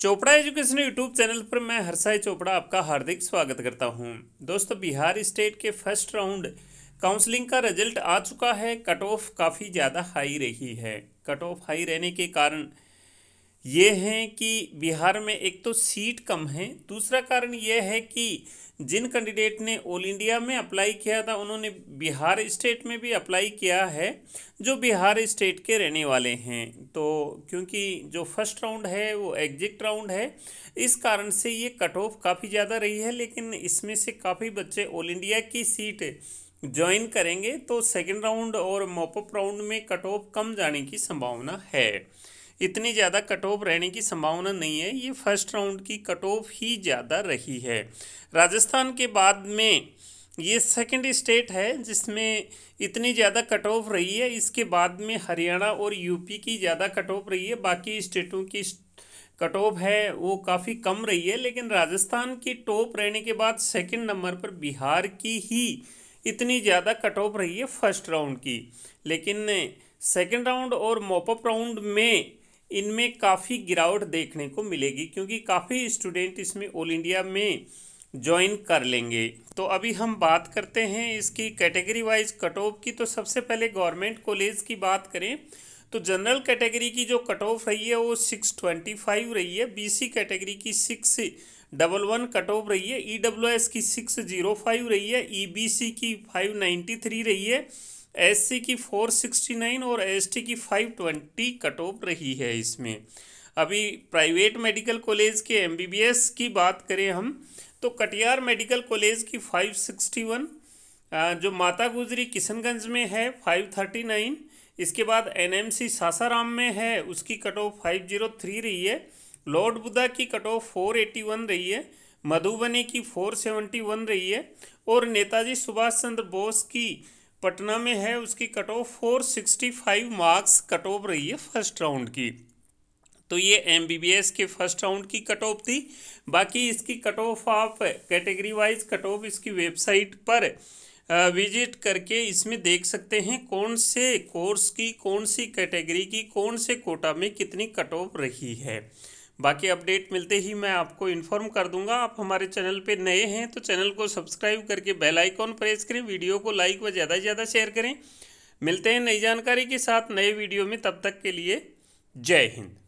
Chopra education YouTube channel पर मैं हरसाई चोपड़ा आपका हार्दिक स्वागत करता हूं दोस्तों बिहार स्टेट के फर्स्ट राउंड काउंसलिंग का रिजल्ट आ चुका है कट ऑफ काफ़ी ज़्यादा हाई रही है कट ऑफ हाई रहने के कारण ये हैं कि बिहार में एक तो सीट कम है दूसरा कारण यह है कि जिन कैंडिडेट ने ऑल इंडिया में अप्लाई किया था उन्होंने बिहार स्टेट में भी अप्लाई किया है जो बिहार स्टेट के रहने वाले हैं तो क्योंकि जो फर्स्ट राउंड है वो एग्जिट राउंड है इस कारण से ये कट ऑफ काफ़ी ज़्यादा रही है लेकिन इसमें से काफ़ी बच्चे ऑल इंडिया की सीट ज्वाइन करेंगे तो सेकेंड राउंड और मोपअप राउंड में कट ऑफ कम जाने की संभावना है इतनी ज़्यादा कट ऑफ रहने की संभावना नहीं है ये फर्स्ट राउंड की कट ऑफ ही ज़्यादा रही है राजस्थान के बाद में ये सेकंड स्टेट है जिसमें इतनी ज़्यादा कट ऑफ रही है इसके बाद में हरियाणा और यूपी की ज़्यादा कट ऑफ रही है बाकी स्टेटों की कट ऑफ है वो काफ़ी कम रही है लेकिन राजस्थान की टॉप रहने के बाद सेकंड नंबर पर बिहार की ही इतनी ज़्यादा कट ऑफ रही है फर्स्ट राउंड की लेकिन सेकंड राउंड और मोपअप राउंड में इनमें काफ़ी गिरावट देखने को मिलेगी क्योंकि काफ़ी स्टूडेंट इसमें ऑल इंडिया में ज्वाइन कर लेंगे तो अभी हम बात करते हैं इसकी कैटेगरी वाइज कट ऑफ की तो सबसे पहले गवर्नमेंट कॉलेज की बात करें तो जनरल कैटेगरी की जो कट ऑफ रही है वो सिक्स ट्वेंटी फाइव रही है बीसी कैटेगरी की six double one cut off रही है ई डब्ल्यू एस की सिक्स जीरो फाइव रही है ई बी सी की फाइव नाइन्टी थ्री रही है एससी की 469 और एसटी की 520 कट ऑफ रही है इसमें अभी प्राइवेट मेडिकल कॉलेज के एमबीबीएस की बात करें हम तो कटियार मेडिकल कॉलेज की 561 जो माता गुजरी किशनगंज में है 539 इसके बाद एनएमसी सासाराम में है उसकी कट ऑफ 503 रही है लॉर्ड बुद्धा की कट ऑफ 481 रही है मधुबनी की 471 रही है और नेताजी सुभाष चंद्र बोस की पटना में है उसकी cut off four sixty five marks cut off रही है फर्स्ट राउंड की तो ये एम बी बी एस के फर्स्ट राउंड की कट ऑफ थी बाकी इसकी कट ऑफ आप कैटेगरी वाइज कट ऑफ इसकी वेबसाइट पर विजिट करके इसमें देख सकते हैं कौन से कोर्स की कौन सी कैटेगरी की कौन से कोटा में कितनी कट ऑफ रही है बाकी अपडेट मिलते ही मैं आपको इन्फॉर्म कर दूंगा आप हमारे चैनल पे नए हैं तो चैनल को सब्सक्राइब करके बेल आइकॉन प्रेस करें वीडियो को लाइक व ज़्यादा से ज़्यादा शेयर करें मिलते हैं नई जानकारी के साथ नए वीडियो में तब तक के लिए जय हिंद